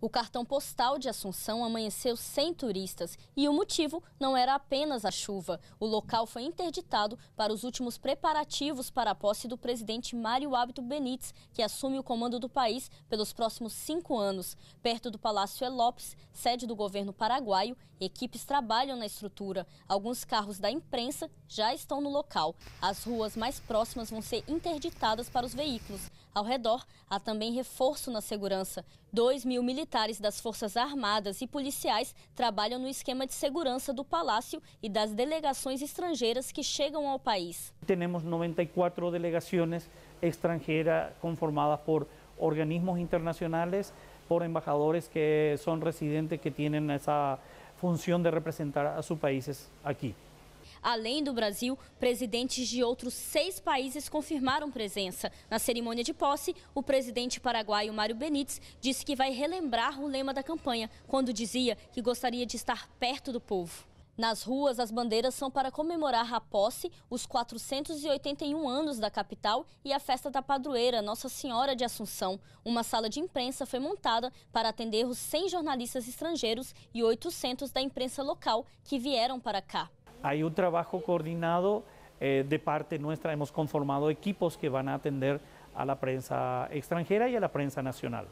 O cartão postal de Assunção amanheceu sem turistas e o motivo não era apenas a chuva. O local foi interditado para os últimos preparativos para a posse do presidente Mário Hábito Benítez, que assume o comando do país pelos próximos cinco anos. Perto do Palácio Elopes, sede do governo paraguaio, equipes trabalham na estrutura. Alguns carros da imprensa já estão no local. As ruas mais próximas vão ser interditadas para os veículos. Ao redor, há também reforço na segurança. Dois mil militares militares das Forças Armadas e policiais trabalham no esquema de segurança do Palácio e das delegações estrangeiras que chegam ao país. Temos 94 delegações estrangeiras conformadas por organismos internacionais, por embajadores que são residentes que têm essa função de representar a seus países aqui. Além do Brasil, presidentes de outros seis países confirmaram presença. Na cerimônia de posse, o presidente paraguaio Mário Benítez disse que vai relembrar o lema da campanha, quando dizia que gostaria de estar perto do povo. Nas ruas, as bandeiras são para comemorar a posse, os 481 anos da capital e a festa da padroeira Nossa Senhora de Assunção. Uma sala de imprensa foi montada para atender os 100 jornalistas estrangeiros e 800 da imprensa local que vieram para cá. Hay un trabajo coordinado eh, de parte nuestra, hemos conformado equipos que van a atender a la prensa extranjera y a la prensa nacional.